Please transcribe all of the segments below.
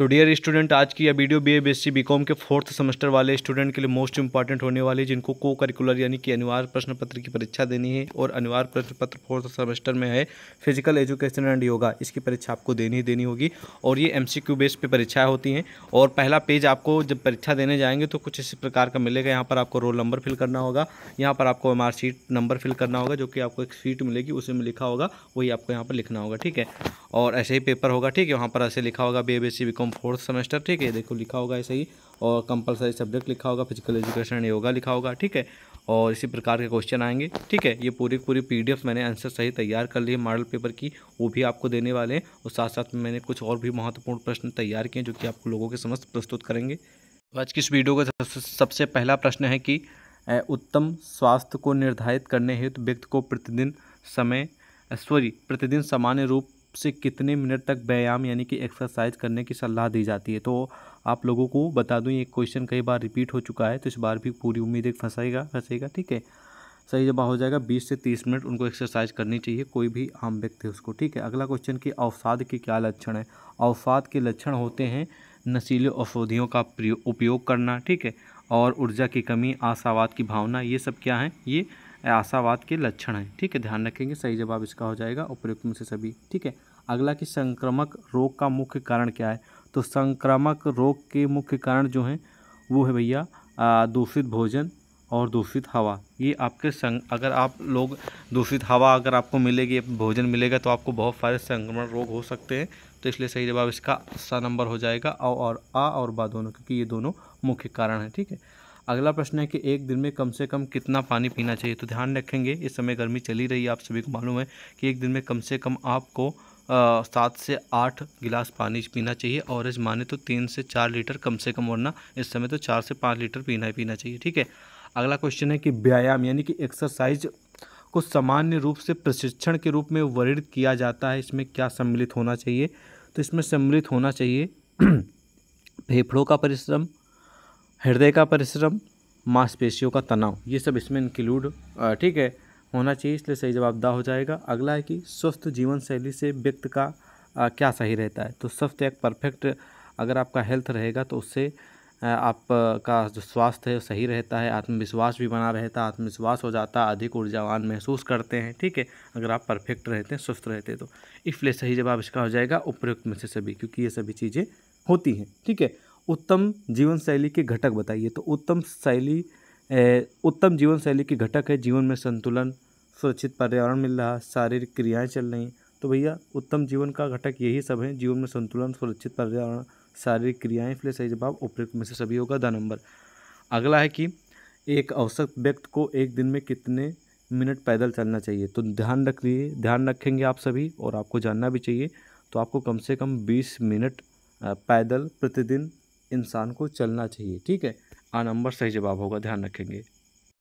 तो dear student आज की यह video B A B S C B Com के फोर्थ सेमेस्टर वाले स्टूडेंट के लिए मोस्ट इंपॉर्टेंट होने वाली है जिनको को करिकुलर यानी कि अनिवार्य प्रश्न पत्र की परीक्षा देनी है और अनिवार्य प्रश्न पत्र फोर्थ सेमेस्टर में है फिजिकल एजुकेशन एंड योगा इसकी परीक्षा आपको देनी ही देनी होगी और ये एम सी क्यू बेस पर परीक्षाएँ होती हैं और पहला पेज आपको जब परीक्षा देने जाएंगे तो कुछ इसी प्रकार का मिलेगा यहाँ पर आपको रोल नंबर फिल करना होगा यहाँ पर आपको M R seat number fill करना होगा जो कि आपको एक सीट मिलेगी उसी में लिखा होगा वही आपको यहाँ पर लिखना होगा ठीक है और ऐसे ही पेपर होगा ठीक है वहाँ पर ऐसे लिखा होगा B A B C B from fourth semester ठीक है देखो लिखा होगा ऐसे ही और कंपलसरी सब्जेक्ट लिखा होगा फिजिकल एजुकेशन एंड योगा लिखा होगा ठीक है और इसी प्रकार के क्वेश्चन आएंगे ठीक है ये पूरी पूरी पीडीएफ मैंने आंसर सही तैयार कर लिए मॉडल पेपर की वो भी आपको देने वाले हैं और साथ साथ में मैंने कुछ और भी महत्वपूर्ण प्रश्न तैयार किए जो कि आपको लोगों के समस्त प्रस्तुत करेंगे तो आज की इस वीडियो का सबसे पहला प्रश्न है कि उत्तम स्वास्थ्य को निर्धारित करने हेतु व्यक्ति को प्रतिदिन समय सॉरी प्रतिदिन सामान्य रूप से कितने मिनट तक व्यायाम यानी कि एक्सरसाइज करने की सलाह दी जाती है तो आप लोगों को बता दूं ये क्वेश्चन कई बार रिपीट हो चुका है तो इस बार भी पूरी उम्मीद एक फंसेगा फंसेगा ठीक है सही जवाब हो जाएगा 20 से 30 मिनट उनको एक्सरसाइज करनी चाहिए कोई भी आम व्यक्ति उसको ठीक है अगला क्वेश्चन कि अवसाद के क्या लक्षण है अवसाद के लक्षण होते हैं नशीले औषधियों का उपयोग करना ठीक है और ऊर्जा की कमी आशावाद की भावना ये सब क्या है ये आशावाद के लक्षण हैं ठीक है ध्यान रखेंगे सही जवाब इसका हो जाएगा उपयुक्त में से सभी ठीक है अगला कि संक्रमक रोग का मुख्य कारण क्या है तो संक्रामक रोग के मुख्य कारण जो हैं वो है भैया दूषित भोजन और दूषित हवा ये आपके संग अगर आप लोग दूषित हवा अगर आपको मिलेगी भोजन मिलेगा तो आपको बहुत सारे संक्रमण रोग हो सकते हैं तो इसलिए सही जवाब इसका सा नंबर हो जाएगा और आ और बा दोनों क्योंकि ये दोनों मुख्य कारण हैं ठीक है अगला प्रश्न है कि एक दिन में कम से कम कितना पानी पीना चाहिए तो ध्यान रखेंगे इस समय गर्मी चली रही है आप सभी को मालूम है कि एक दिन में कम से कम आपको सात से आठ गिलास पानी पीना चाहिए और इस माने तो तीन से चार लीटर कम से कम वरना इस समय तो चार से पाँच लीटर पीना ही पीना चाहिए ठीक है अगला क्वेश्चन है कि व्यायाम यानी कि एक्सरसाइज को सामान्य रूप से प्रशिक्षण के रूप में वर्णित किया जाता है इसमें क्या सम्मिलित होना चाहिए तो इसमें सम्मिलित होना चाहिए फेफड़ों का परिश्रम हृदय का परिश्रम मांसपेशियों का तनाव ये सब इसमें इंक्लूड ठीक है होना चाहिए इसलिए सही जवाब दा हो जाएगा अगला है कि स्वस्थ जीवन शैली से व्यक्ति का आ, क्या सही रहता है तो स्वस्थ एक परफेक्ट अगर आपका हेल्थ रहेगा तो उससे आपका जो स्वास्थ्य है वो सही रहता है आत्मविश्वास भी बना रहता है आत्मविश्वास हो जाता है अधिक ऊर्जावान महसूस करते हैं ठीक है अगर आप परफेक्ट रहते हैं स्वस्थ रहते हैं तो इसलिए सही जवाब इसका हो जाएगा उपयुक्त में से सभी क्योंकि ये सभी चीज़ें होती हैं ठीक है उत्तम जीवन शैली के घटक बताइए तो उत्तम शैली उत्तम जीवन शैली के घटक है जीवन में संतुलन सुरक्षित पर्यावरण मिल रहा शारीरिक क्रियाएं चल रही तो भैया उत्तम जीवन का घटक यही सब है जीवन में संतुलन सुरक्षित पर्यावरण शारीरिक क्रियाएं इसलिए सही जवाब उपयुक्त में से सभी होगा द नंबर अगला है कि एक औसत व्यक्ति को एक दिन में कितने मिनट पैदल चलना चाहिए तो ध्यान रख लिए ध्यान रखेंगे आप सभी और आपको जानना भी चाहिए तो आपको कम से कम बीस मिनट पैदल प्रतिदिन इंसान को चलना चाहिए ठीक है आ नंबर सही जवाब होगा ध्यान रखेंगे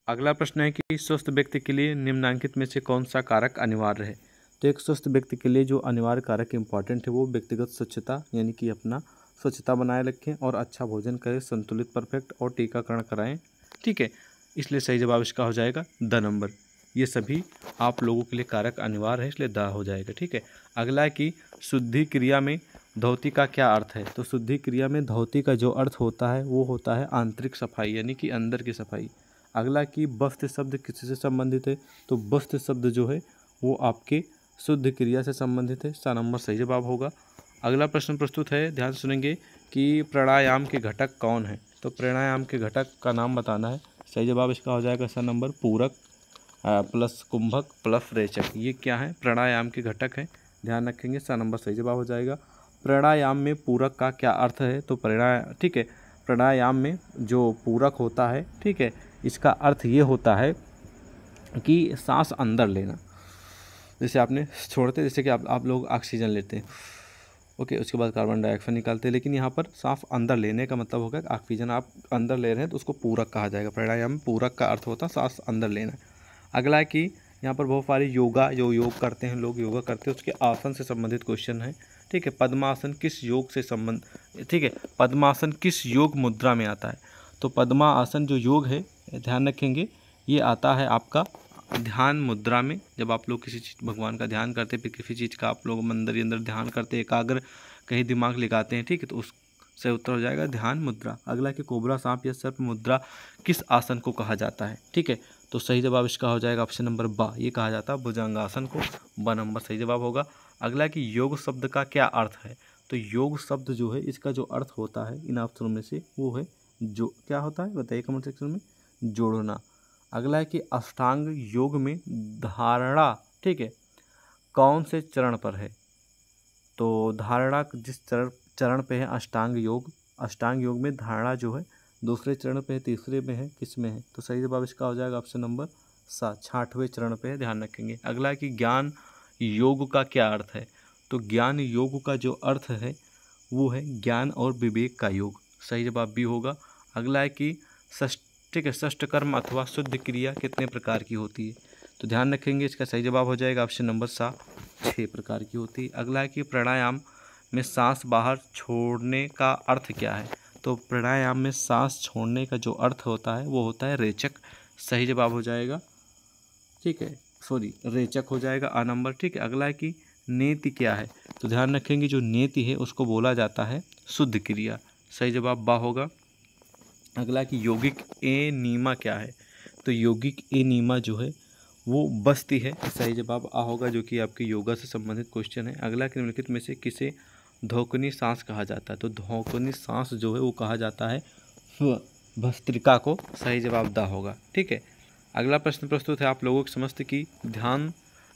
अगला प्रश्न है कि स्वस्थ व्यक्ति के लिए निम्नांकित में से कौन सा कारक अनिवार्य है तो एक स्वस्थ व्यक्ति के लिए जो अनिवार्य कारक इंपॉर्टेंट है वो व्यक्तिगत स्वच्छता यानी कि अपना स्वच्छता बनाए रखें और अच्छा भोजन करें संतुलित परफेक्ट और टीकाकरण कराएं ठीक है इसलिए सही जवाब इसका हो जाएगा द नंबर ये सभी आप लोगों के लिए कारक अनिवार्य है इसलिए द हो जाएगा ठीक है अगला है कि शुद्धि क्रिया में धोती का क्या अर्थ है तो शुद्धि क्रिया में धोती का जो अर्थ होता है वो होता है आंतरिक सफाई यानी कि अंदर की सफाई अगला कि वस्त्र शब्द किसी से संबंधित है तो वस्त्र शब्द जो है वो आपके शुद्ध क्रिया से संबंधित है सा नंबर सही जवाब होगा अगला प्रश्न प्रस्तुत है ध्यान सुनेंगे कि प्राणायाम के घटक कौन है तो प्राणायाम के घटक का नाम बताना है सही जवाब इसका हो जाएगा सा नंबर पूरक प्लस कुंभक प्लस रेचक ये क्या है प्राणायाम के घटक हैं ध्यान रखेंगे सा नंबर सही जवाब हो जाएगा प्राणायाम में पूरक का क्या अर्थ है तो प्राणायाम ठीक है प्राणायाम में जो पूरक होता है ठीक है इसका अर्थ ये होता है कि सांस अंदर लेना जैसे आपने छोड़ते जैसे कि आप आप लोग ऑक्सीजन लेते हैं ओके उसके बाद कार्बन डाइऑक्साइड निकालते हैं लेकिन यहाँ पर सांस अंदर लेने का मतलब होगा ऑक्सीजन आप अंदर ले रहे हैं तो उसको पूरक कहा जाएगा प्राणायाम पूरक का अर्थ होता है सांस अंदर लेना अगला है कि यहाँ पर बहुत सारे योगा जो योग करते हैं लोग योगा करते हैं उसके आसन से संबंधित क्वेश्चन है ठीक है पद्मासन किस योग से संबंध ठीक है पद्मासन किस योग मुद्रा में आता है तो पद्मासन जो योग है ध्यान रखेंगे ये आता है आपका ध्यान मुद्रा में जब आप लोग किसी चीज़ भगवान का ध्यान करते फिर किसी चीज़ का आप लोग मंदिर के अंदर ध्यान करते एकाग्र कहीं दिमाग लगाते हैं ठीक है तो उस से उत्तर हो जाएगा ध्यान मुद्रा अगला कि कोबरा सांप या सर्प मुद्रा किस आसन को कहा जाता है ठीक है तो सही जवाब इसका हो जाएगा ऑप्शन नंबर बा ये कहा जाता है भुजंगासन को ब नंबर सही जवाब होगा अगला कि योग शब्द का क्या अर्थ है तो योग शब्द जो है इसका जो अर्थ होता है इन ऑप्शनों में से वो है जो क्या होता है बताइए कमेंट सेक्शन में जोड़ना अगला है कि अष्टांग योग में धारणा ठीक है कौन से चरण पर है तो धारणा जिस चरण चरण पर है अष्टांग योग अष्टांग योग में धारणा जो है दूसरे चरण पर है तीसरे में है किस में है तो सही जवाब इसका हो जाएगा ऑप्शन नंबर सात छाठवें चरण पर ध्यान रखेंगे अगला है कि ज्ञान योग का क्या अर्थ है तो ज्ञान योग का जो अर्थ है वो है ज्ञान और विवेक का योग सही जवाब भी होगा अगला है कि षष्ठ ठीक है कर्म अथवा शुद्ध क्रिया कितने प्रकार की होती है तो ध्यान रखेंगे इसका सही जवाब हो जाएगा ऑप्शन नंबर सात छः प्रकार की होती है अगला है कि प्राणायाम में सांस बाहर छोड़ने का अर्थ क्या है तो प्राणायाम में सांस छोड़ने का जो अर्थ होता है वो होता है रेचक सही जवाब हो जाएगा ठीक है सॉरी रेचक हो जाएगा आ नंबर ठीक है अगला है कि नेति क्या है तो ध्यान रखेंगे जो नेति है उसको बोला जाता है शुद्ध क्रिया सही जवाब बा होगा अगला कि यौगिक ए नीमा क्या है तो यौगिक ए नीमा जो है वो बस्ती है सही जवाब आ होगा जो कि आपके योगा से संबंधित क्वेश्चन है अगला निम्नलिखित में से किसे धोकनी सांस कहा जाता है तो धोकनी सांस जो है वो कहा जाता है भस्त्रिका को सही जवाब दा होगा ठीक है अगला प्रश्न प्रस्तुत है आप लोगों के समस्त की ध्यान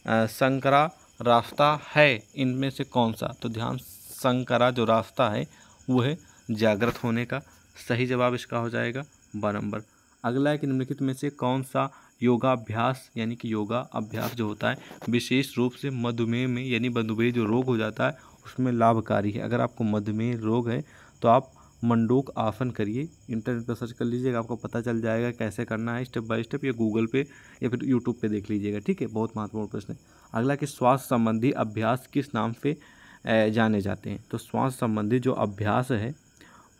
संकरा रास्ता है इनमें से कौन सा तो ध्यान संकरा जो रास्ता है वो है जागृत होने का सही जवाब इसका हो जाएगा ब नंबर अगला है कि निम्नलिखित में से कौन सा योगाभ्यास यानी कि योगा अभ्यास जो होता है विशेष रूप से मधुमेह में यानी मधुमेह जो रोग हो जाता है उसमें लाभकारी है अगर आपको मधुमेह रोग है तो आप मंडोक आसन करिए इंटरनेट पर सर्च कर लीजिएगा आपको पता चल जाएगा कैसे करना है स्टेप बाय स्टेप या गूगल पे या फिर यूट्यूब पे देख लीजिएगा ठीक है बहुत महत्वपूर्ण प्रश्न है अगला कि श्वास संबंधी अभ्यास किस नाम से जाने जाते हैं तो श्वास संबंधी जो अभ्यास है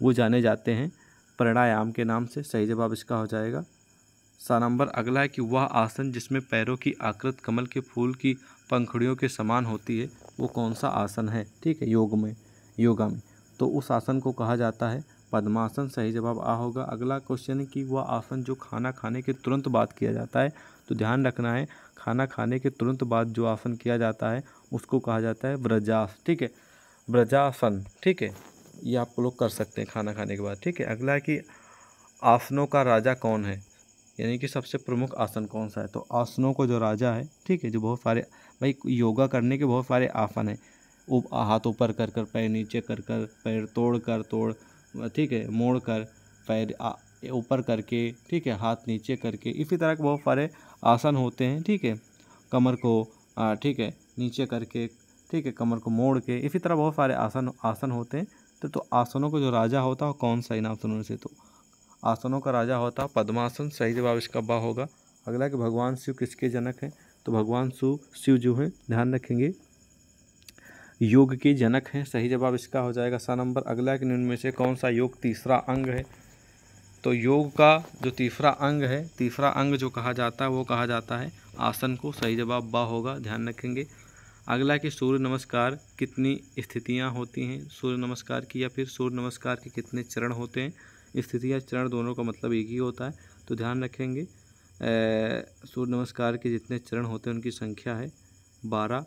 वो जाने जाते हैं प्राणायाम के नाम से सही जवाब इसका हो जाएगा सा नंबर अगला है कि वह आसन जिसमें पैरों की आकृत कमल के फूल की पंखड़ियों के समान होती है वो कौन सा आसन है ठीक है योग में योगा में तो उस आसन को कहा जाता है पद्मासन सही जवाब आ होगा अगला क्वेश्चन है कि वह आसन जो खाना खाने के तुरंत बाद किया जाता है तो ध्यान रखना है खाना खाने के तुरंत बाद जो आसन किया जाता है उसको कहा जाता है ब्रजास ठीक है ब्रजासन ठीक है ये आप लोग कर सकते हैं खाना खाने के बाद ठीक है अगला है कि आसनों का राजा कौन है यानी कि सबसे प्रमुख आसन कौन सा है तो आसनों को जो राजा है ठीक है जो बहुत सारे भाई योगा करने के बहुत सारे आसन हैं हाथ ऊपर कर कर पैर नीचे कर कर पैर तोड़ कर तोड़ ठीक है मोड़ कर पैर ऊपर करके ठीक है हाथ नीचे करके इसी तरह के बहुत सारे आसन होते हैं ठीक है कमर को ठीक है नीचे करके ठीक है कमर को मोड़ के इसी तरह बहुत सारे आसन आसन होते हैं तो तो आसनों का जो राजा होता है कौन सा इनाम सुनने से तो आसनों का राजा होता है पद्मासन सही जवाब इसका बा होगा अगला कि भगवान शिव किसके जनक हैं तो भगवान शिव शिव जो है ध्यान रखेंगे योग के जनक हैं सही जवाब इसका हो जाएगा सा नंबर अगला कि निम्न में से कौन सा योग तीसरा अंग है तो योग का जो तीसरा अंग है तीसरा अंग जो कहा जाता है वो कहा जाता है आसन को सही जवाब बा होगा ध्यान रखेंगे अगला कि सूर्य नमस्कार कितनी स्थितियाँ होती हैं सूर्य नमस्कार की या फिर सूर्य नमस्कार के कितने चरण होते हैं स्थिति या चरण दोनों का मतलब एक ही होता है तो ध्यान रखेंगे सूर्य नमस्कार के जितने चरण होते हैं उनकी संख्या है बारह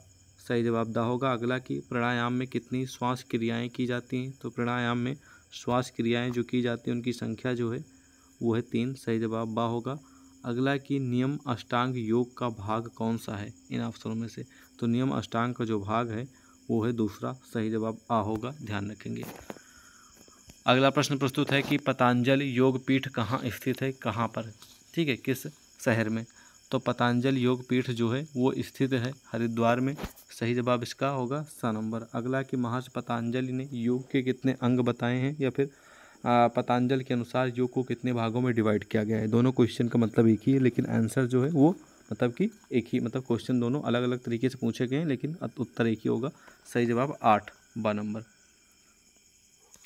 सही जवाब दा होगा अगला कि प्राणायाम में कितनी श्वास क्रियाएं की जाती हैं तो प्राणायाम में श्वास क्रियाएं जो की जाती हैं उनकी संख्या जो है वो है तीन सही जवाब बा होगा अगला कि नियम अष्टांग योग का भाग कौन सा है इन अवसरों में से तो नियम अष्टांग का जो भाग है वो है दूसरा सही जवाब आ होगा ध्यान रखेंगे अगला प्रश्न प्रस्तुत है कि पतंजलि योग पीठ कहाँ स्थित है कहाँ पर ठीक है किस शहर में तो पतंजल योग पीठ जो है वो स्थित है हरिद्वार में सही जवाब इसका होगा स नंबर अगला कि महर्षि पतंजलि ने योग के कितने अंग बताए हैं या फिर पतंजल के अनुसार योग को कितने भागों में डिवाइड किया गया है दोनों क्वेश्चन का मतलब एक ही है लेकिन आंसर जो है वो मतलब कि एक ही मतलब क्वेश्चन दोनों अलग अलग तरीके से पूछे गए हैं लेकिन उत्तर एक ही होगा सही जवाब आठ बा नंबर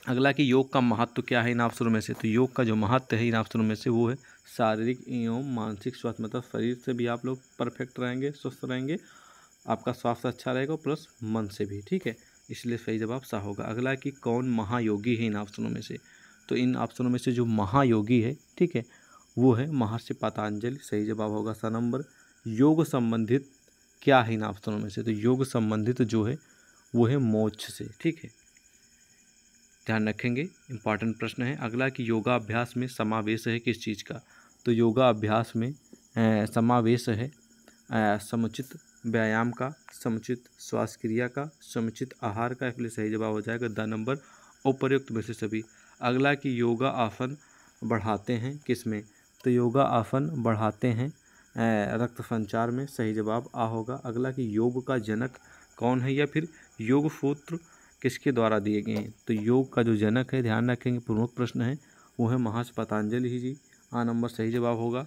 अगला कि योग का महत्व क्या है इन ऑप्शनों में से तो योग का जो महत्व है इन ऑप्शनों में से वो है शारीरिक एवं मानसिक स्वास्थ्य मतलब शरीर से भी आप लोग परफेक्ट रहेंगे स्वस्थ रहेंगे आपका स्वास्थ्य अच्छा रहेगा प्लस मन से भी ठीक है इसलिए सही जवाब सा होगा अगला कि कौन महायोगी है इन ऑप्शनों में से तो इन ऑप्शनों में से जो महायोगी है ठीक है वो है महर्षि पतंजलि सही जवाब होगा सा नंबर योग संबंधित क्या है इन ऑप्शनों में से तो योग संबंधित जो है वो है मोक्ष से ठीक है ध्यान रखेंगे इंपॉर्टेंट प्रश्न है अगला कि योगा अभ्यास में समावेश है किस चीज़ का तो योगा अभ्यास में समावेश है समुचित व्यायाम का समुचित श्वास क्रिया का समुचित आहार का इसलिए सही जवाब हो जाएगा द नंबर उपर्युक्त में से सभी अगला कि योगा आसन बढ़ाते हैं किस में तो योगा आसन बढ़ाते हैं रक्त संचार में सही जवाब आ होगा अगला कि योग का जनक कौन है या फिर योग सूत्र किसके द्वारा दिए गए हैं तो योग का जो जनक है ध्यान रखेंगे प्रमुख प्रश्न है वो है महाश पतंजलि ही जी आ नंबर सही जवाब होगा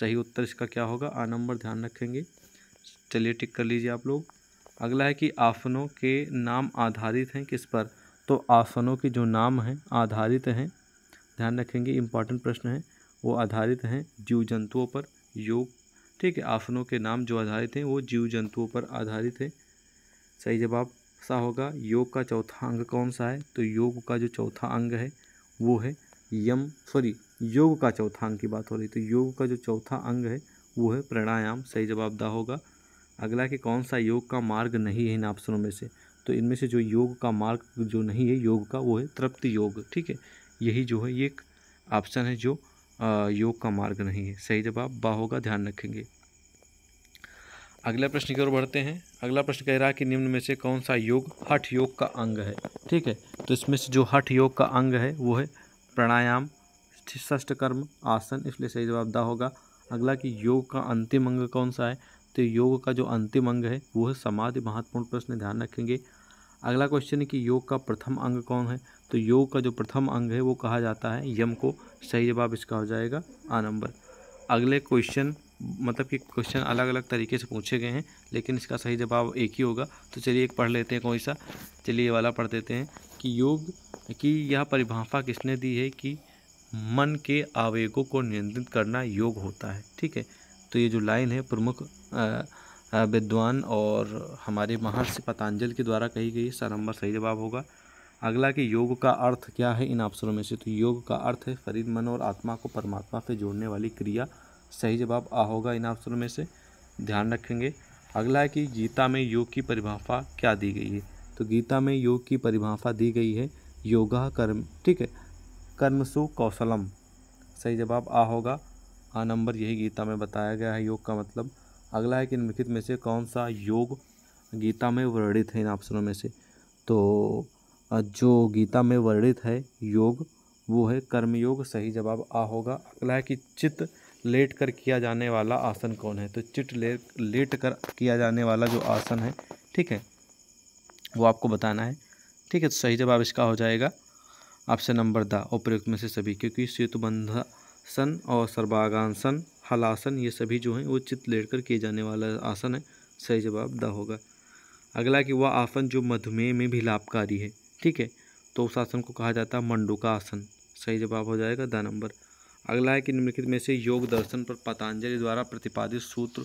सही उत्तर इसका क्या होगा आ नंबर ध्यान रखेंगे चलिए टिक कर लीजिए आप लोग अगला है कि आसनों के नाम आधारित हैं किस पर तो आसनों के जो नाम हैं आधारित हैं ध्यान रखेंगे इम्पॉर्टेंट प्रश्न है वो आधारित हैं जीव जंतुओं पर योग ठीक है आसनों के नाम जो आधारित हैं वो जीव जंतुओं पर आधारित है सही जवाब सा होगा योग का चौथा अंग कौन सा है तो योग का जो चौथा अंग है वो है यम सॉरी योग का चौथा अंग की बात हो रही तो योग का जो चौथा अंग है वो है प्राणायाम सही जवाब दा होगा अगला कि कौन सा योग का मार्ग नहीं है इन ऑप्शनों में से तो इनमें से जो योग का मार्ग जो नहीं है योग का वो है तृप्त योग ठीक है यही जो है ये एक ऑप्शन है जो योग का मार्ग नहीं है सही जवाब बा होगा ध्यान रखेंगे अगला प्रश्न की ओर बढ़ते हैं अगला प्रश्न कह रहा है कि निम्न में से कौन सा योग हठ योग का अंग है ठीक है तो इसमें से जो हठ योग का अंग है वो है प्राणायाम षष्ठ कर्म आसन इसलिए सही जवाब दा होगा अगला कि योग का अंतिम अंग कौन सा है तो योग का जो अंतिम अंग है वो है समाधि महत्वपूर्ण प्रश्न ध्यान रखेंगे अगला क्वेश्चन है कि योग का प्रथम अंग कौन है तो योग का जो प्रथम अंग है वो कहा जाता है यम को सही जवाब इसका हो जाएगा आ नंबर अगले क्वेश्चन मतलब कि क्वेश्चन अलग अलग तरीके से पूछे गए हैं लेकिन इसका सही जवाब एक ही होगा तो चलिए एक पढ़ लेते हैं कौन सा चलिए ये वाला पढ़ देते हैं कि योग की यह परिभाषा किसने दी है कि मन के आवेगों को नियंत्रित करना योग होता है ठीक है तो ये जो लाइन है प्रमुख विद्वान और हमारे महर्षि पतंजल के द्वारा कही गई सर नंबर सही जवाब होगा अगला कि योग का अर्थ क्या है इन अवसरों में से तो योग का अर्थ है शरीर मन और आत्मा को परमात्मा से जोड़ने वाली क्रिया सही जवाब आ होगा इन ऑप्शनों में से ध्यान रखेंगे अगला है कि गीता में योग की परिभाषा क्या दी गई है तो गीता में योग की परिभाषा दी गई है योगा कर्म ठीक है कर्मसु कौशलम सही जवाब आ होगा आ नंबर यही गीता में बताया गया है योग का मतलब अगला है कि निम्नलिखित में से कौन सा योग गीता में वर्णित है इन ऑप्शनों में से तो जो गीता में वर्णित है योग वो है कर्मयोग सही जवाब आ होगा अगला है कि चित्त लेट कर किया जाने वाला आसन कौन है तो चिट ले लेट कर किया जाने वाला जो आसन है ठीक है वो आपको बताना है ठीक है तो सही जवाब इसका हो जाएगा आपसे नंबर द उपयुक्त में से सभी क्योंकि सेतुबंधासन और सर्वागासन हलासन ये सभी जो हैं वो चित्त लेट कर किए जाने वाला आसन है सही जवाब द होगा अगला कि वह आसन जो मधुमेह में भी लाभकारी है ठीक है तो उस आसन को कहा जाता है मंडू का आसन सही जवाब हो जाएगा द नंबर अगला है कि निम्नलिखित में से योग दर्शन पर पतंजलि द्वारा प्रतिपादित सूत्र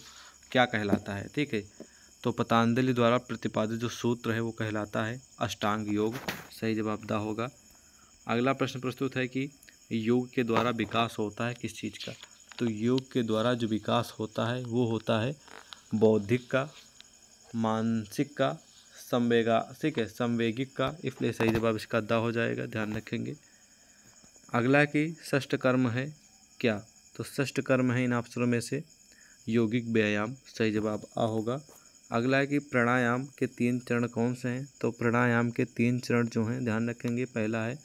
क्या कहलाता है ठीक है तो पतंजलि द्वारा प्रतिपादित जो सूत्र है वो कहलाता है अष्टांग योग सही जवाब दा होगा अगला प्रश्न प्रस्तुत है कि योग के द्वारा विकास होता है किस चीज़ का तो योग के द्वारा जो विकास होता है वो होता है बौद्धिक का मानसिक का संवेगा ठीक है संवेगिक का इसलिए सही जवाब इसका दा हो जाएगा ध्यान रखेंगे अगला की षष्ठ कर्म है क्या तो षष्ठ कर्म है इन अवसरों में से यौगिक व्यायाम सही जवाब आ होगा अगला है कि प्राणायाम के तीन चरण कौन से हैं तो प्राणायाम के तीन चरण जो हैं ध्यान रखेंगे पहला है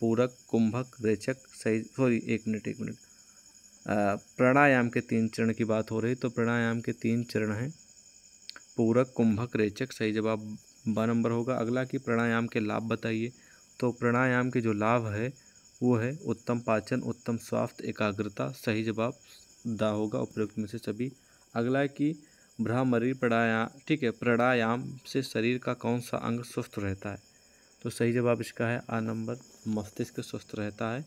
पूरक कुंभक रेचक सही सॉरी एक मिनट एक मिनट प्राणायाम के तीन चरण की बात हो रही तो प्राणायाम के तीन चरण हैं पूरक कुंभक रेचक सही जवाब ब नंबर होगा अगला कि प्राणायाम के लाभ बताइए तो प्राणायाम के जो लाभ है वो है उत्तम पाचन उत्तम स्वास्थ्य एकाग्रता सही जवाब दा होगा उपयुक्त में से सभी अगला है कि भ्रामरी प्राणायाम ठीक है प्राणायाम से शरीर का कौन सा अंग स्वस्थ रहता है तो सही जवाब इसका है आ नंबर मस्तिष्क स्वस्थ रहता है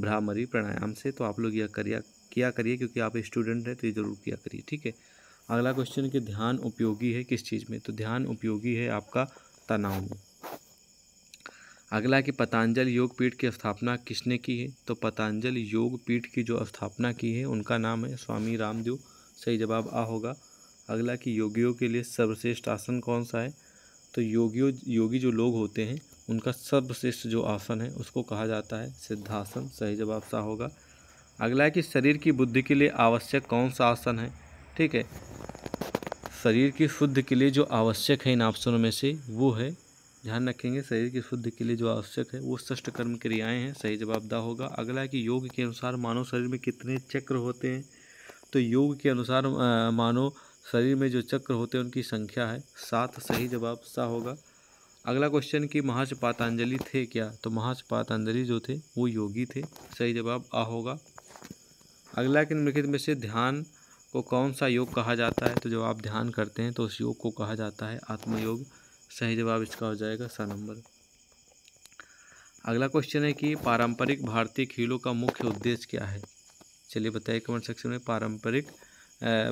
भ्रामरी प्राणायाम से तो आप लोग यह करिए किया करिए क्योंकि आप स्टूडेंट हैं तो ये जरूर किया करिए ठीक है अगला क्वेश्चन कि ध्यान उपयोगी है किस चीज़ में तो ध्यान उपयोगी है आपका तनाव में अगला कि पतंजल योग पीठ की स्थापना किसने की है तो पतंजल योग पीठ की जो स्थापना की है उनका नाम है स्वामी रामदेव सही जवाब आ होगा अगला कि योगियों के लिए सर्वश्रेष्ठ आसन कौन सा है तो योगियों योगी जो लोग होते हैं उनका सर्वश्रेष्ठ जो आसन है उसको कहा जाता है सिद्धासन सही जवाब सा होगा अगला कि शरीर की बुद्धि के लिए आवश्यक कौन सा आसन है ठीक है शरीर की शुद्ध के लिए जो आवश्यक है इन ऑप्शनों में से वो है ध्यान रखेंगे शरीर की शुद्धि के लिए जो आवश्यक है वो सष्ट कर्म क्रियाएं हैं सही जवाब दा होगा अगला है कि योग के अनुसार मानव शरीर में कितने चक्र होते हैं तो योग के अनुसार मानव शरीर में जो चक्र होते हैं उनकी संख्या है सात सही जवाब सा होगा अगला क्वेश्चन कि महाच पातांजलि थे क्या तो महाच पातांजलि जो थे वो योगी थे सही जवाब आ होगा अगला कि निम्नलिखित में से ध्यान को कौन सा योग कहा जाता है तो जब आप ध्यान करते हैं तो उस योग को कहा जाता है आत्मयोग सही जवाब इसका हो जाएगा सा नंबर अगला क्वेश्चन है कि पारंपरिक भारतीय खेलों का मुख्य उद्देश्य क्या है चलिए बताइए कमेंट सेक्शन में पारंपरिक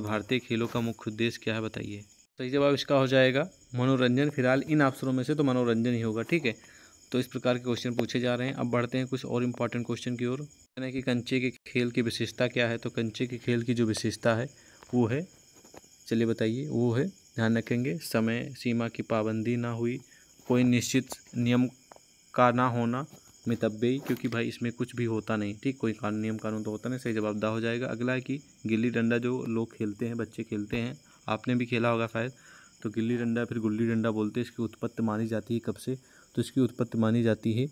भारतीय खेलों का मुख्य उद्देश्य क्या है बताइए सही जवाब इसका हो जाएगा मनोरंजन फिलहाल इन अवसरों में से तो मनोरंजन ही होगा ठीक है तो इस प्रकार के क्वेश्चन पूछे जा रहे हैं अब बढ़ते हैं कुछ और इम्पॉर्टेंट क्वेश्चन की ओर है कि कंचे के खेल की विशेषता क्या है तो कंचे के खेल की जो विशेषता है वो है चलिए बताइए वो है ध्यान रखेंगे समय सीमा की पाबंदी ना हुई कोई निश्चित नियम का ना होना मितब्बी क्योंकि भाई इसमें कुछ भी होता नहीं ठीक कोई कानून नियम कानून तो होता नहीं सही जवाबदा हो जाएगा अगला है कि गिल्ली डंडा जो लोग खेलते हैं बच्चे खेलते हैं आपने भी खेला होगा शायद तो गिल्ली डंडा फिर गुल्ली डंडा बोलते हैं इसकी उत्पत्ति मानी जाती है कब से तो इसकी उत्पत्ति मानी जाती है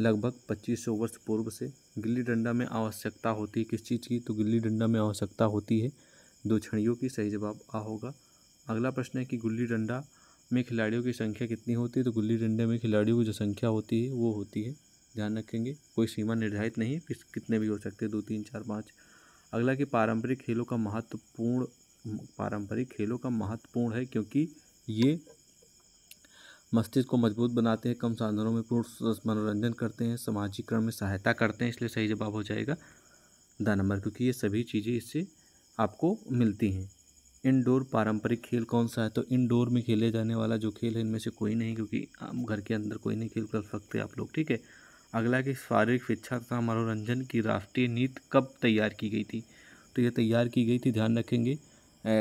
लगभग पच्चीस सौ वर्ष पूर्व से गिल्ली डंडा में आवश्यकता होती है किस चीज़ की तो गिल्ली डंडा में आवश्यकता होती है दो छड़ियों की सही जवाब आ होगा अगला प्रश्न है कि गुल्ली डंडा में खिलाड़ियों की संख्या कितनी होती है तो गुल्ली डंडे में खिलाड़ियों की जो संख्या होती है वो होती है ध्यान रखेंगे कोई सीमा निर्धारित नहीं है कितने भी हो सकते हैं दो तीन चार पाँच अगला कि पारंपरिक खेलों का महत्वपूर्ण पारंपरिक खेलों का महत्वपूर्ण है क्योंकि ये मस्तिष्क को मजबूत बनाते हैं कम साधनों में पूर्ण मनोरंजन करते हैं सामाजिकरण में सहायता करते हैं इसलिए सही जवाब हो जाएगा द नंबर क्योंकि ये सभी चीज़ें इससे आपको मिलती हैं इनडोर पारंपरिक खेल कौन सा है तो इनडोर में खेले जाने वाला जो खेल है इनमें से कोई नहीं क्योंकि हम घर के अंदर कोई नहीं खेल कर सकते आप लोग ठीक है अगला कि शारीरिक शिक्षा तथा मनोरंजन की राष्ट्रीय नीति कब तैयार की गई थी तो ये तैयार की गई थी ध्यान रखेंगे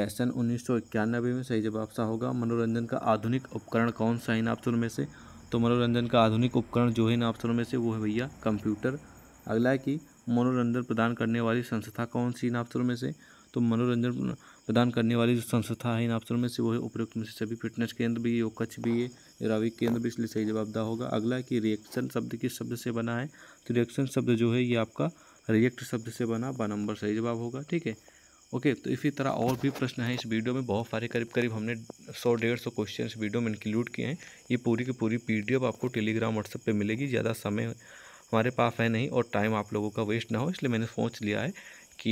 सन उन्नीस में सही जवाब सा होगा मनोरंजन का आधुनिक उपकरण कौन सा है इन ऑप्शनों में से तो मनोरंजन का आधुनिक उपकरण जो है इन ऑप्शनों में से वो है भैया कंप्यूटर अगला है कि मनोरंजन प्रदान करने वाली संस्था कौन सी इन ऑप्शनों में से तो मनोरंजन प्रदान करने वाली जो संस्था है इन अवसरों में से वो है उपयुक्त में से सभी फिटनेस केंद्र भी योग कच्छ भी है निराविक केंद्र भी इसलिए सही जवाबदार होगा अगला कि रिएक्शन शब्द किस शब्द से बना है तो रिएक्शन शब्द जो है ये आपका रिएक्ट शब्द से बना बा नंबर सही जवाब होगा ठीक है ओके तो इसी तरह और भी प्रश्न हैं इस वीडियो में बहुत सारे करीब करीब हमने सौ डेढ़ सौ क्वेश्चन वीडियो में इंक्लूड किए हैं ये पूरी की पूरी पी आपको टेलीग्राम व्हाट्सएप पर मिलेगी ज़्यादा समय हमारे पास है नहीं और टाइम आप लोगों का वेस्ट ना हो इसलिए मैंने सोच लिया है कि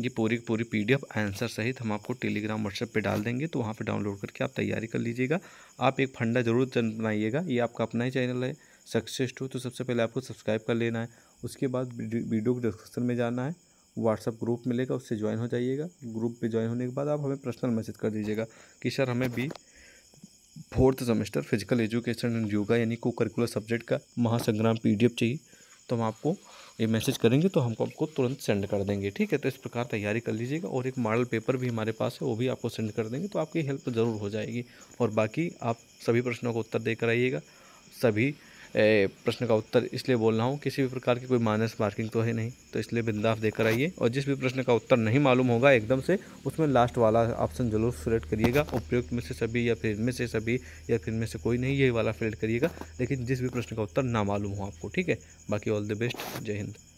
ये पूरी पूरी पीडीएफ आंसर सहित हम आपको टेलीग्राम व्हाट्सएप पे डाल देंगे तो वहाँ पे डाउनलोड करके आप तैयारी कर लीजिएगा आप एक फंडा ज़रूर बनाइएगा ये आपका अपना ही चैनल है सक्सेस टू तो सबसे पहले आपको सब्सक्राइब कर लेना है उसके बाद वीडियो के डिस्क्रिप्शन में जाना है व्हाट्सअप ग्रुप मिलेगा उससे ज्वाइन हो जाइएगा ग्रुप पर ज्वाइन होने के बाद आप हमें पर्सनल मैसेज कर दीजिएगा कि सर हमें भी fourth semester physical education and yoga यानी को करिकुलर सब्जेक्ट का महासंग्राम पी चाहिए तो हम आपको ये मैसेज करेंगे तो हमको आपको तुरंत सेंड कर देंगे ठीक है तो इस प्रकार तैयारी कर लीजिएगा और एक मॉडल पेपर भी हमारे पास है वो भी आपको सेंड कर देंगे तो आपकी हेल्प ज़रूर हो जाएगी और बाकी आप सभी प्रश्नों का उत्तर देकर आइएगा सभी प्रश्न का उत्तर इसलिए बोल रहा हूँ किसी भी प्रकार की कोई माइनस मार्किंग तो है नहीं तो इसलिए बिंदाफ देकर आइए और जिस भी प्रश्न का उत्तर नहीं मालूम होगा एकदम से उसमें लास्ट वाला ऑप्शन जरूर सिलेक्ट करिएगा उपयुक्त में से सभी या फिर इनमें से सभी या फिर इनमें से कोई नहीं यही वाला सिलेक्ट करिएगा लेकिन जिस भी प्रश्न का उत्तर ना मालूम हो आपको ठीक है बाकी ऑल द बेस्ट जय हिंद